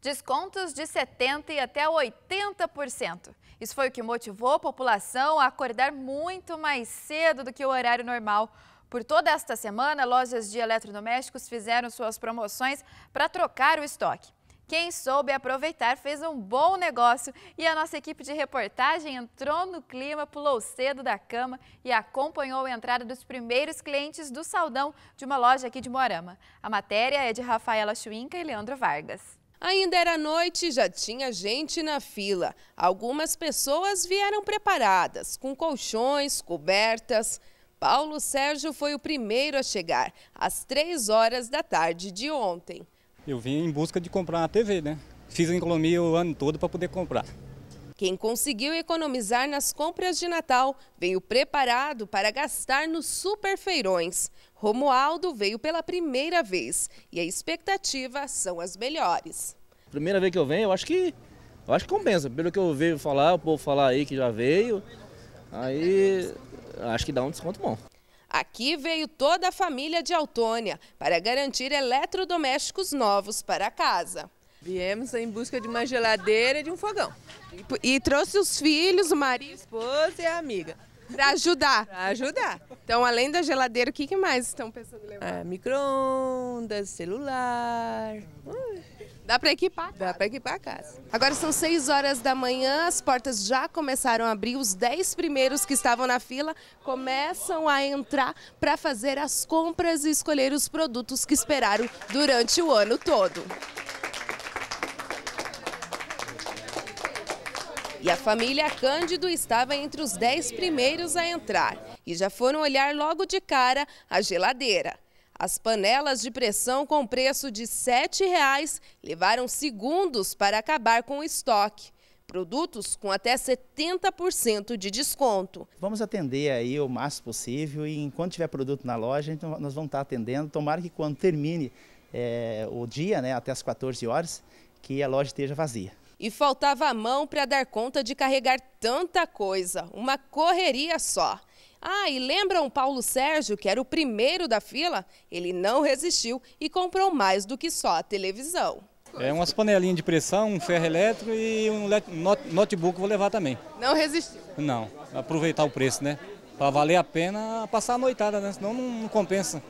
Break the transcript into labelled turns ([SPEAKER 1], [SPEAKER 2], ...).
[SPEAKER 1] Descontos de 70% e até 80%. Isso foi o que motivou a população a acordar muito mais cedo do que o horário normal. Por toda esta semana, lojas de eletrodomésticos fizeram suas promoções para trocar o estoque. Quem soube aproveitar fez um bom negócio e a nossa equipe de reportagem entrou no clima, pulou cedo da cama e acompanhou a entrada dos primeiros clientes do saldão de uma loja aqui de Moarama. A matéria é de Rafaela Chuinca e Leandro Vargas. Ainda era noite e já tinha
[SPEAKER 2] gente na fila. Algumas pessoas vieram preparadas, com colchões, cobertas. Paulo Sérgio foi o primeiro a chegar, às três horas da tarde de ontem.
[SPEAKER 3] Eu vim em busca de comprar uma TV, né? Fiz a economia o ano todo para poder comprar.
[SPEAKER 2] Quem conseguiu economizar nas compras de Natal veio preparado para gastar nos superfeirões. Romualdo veio pela primeira vez e a expectativa são as melhores.
[SPEAKER 3] Primeira vez que eu venho, eu acho que, eu acho que compensa. Pelo que eu vejo falar, o povo falar aí que já veio, aí acho que dá um desconto bom.
[SPEAKER 2] Aqui veio toda a família de Autônia para garantir eletrodomésticos novos para a casa. Viemos em busca de uma geladeira e de um fogão. E, e trouxe os filhos, o marido, a esposa e a amiga. Para ajudar. Para ajudar. Então, além da geladeira, o que, que mais estão pensando em levar? Ah, Micro-ondas, celular. Ui. Dá para equipar? Dá para equipar a casa. Agora são 6 horas da manhã, as portas já começaram a abrir, os 10 primeiros que estavam na fila começam a entrar para fazer as compras e escolher os produtos que esperaram durante o ano todo. E a família Cândido estava entre os 10 primeiros a entrar e já foram olhar logo de cara a geladeira. As panelas de pressão com preço de R$ 7,00 levaram segundos para acabar com o estoque. Produtos com até 70% de desconto. Vamos atender aí o máximo possível e enquanto tiver produto na loja, então nós vamos estar atendendo. Tomara que quando termine é, o dia, né, até as 14 horas, que a loja esteja vazia e faltava a mão para dar conta de carregar tanta coisa, uma correria só. Ah, e lembram Paulo Sérgio, que era o primeiro da fila? Ele não resistiu e comprou mais do que só a televisão.
[SPEAKER 3] É umas panelinhas de pressão, um ferro elétrico e um notebook vou levar também. Não resistiu? Não, aproveitar o preço, né? Para valer a pena passar a noitada, né? Senão não compensa.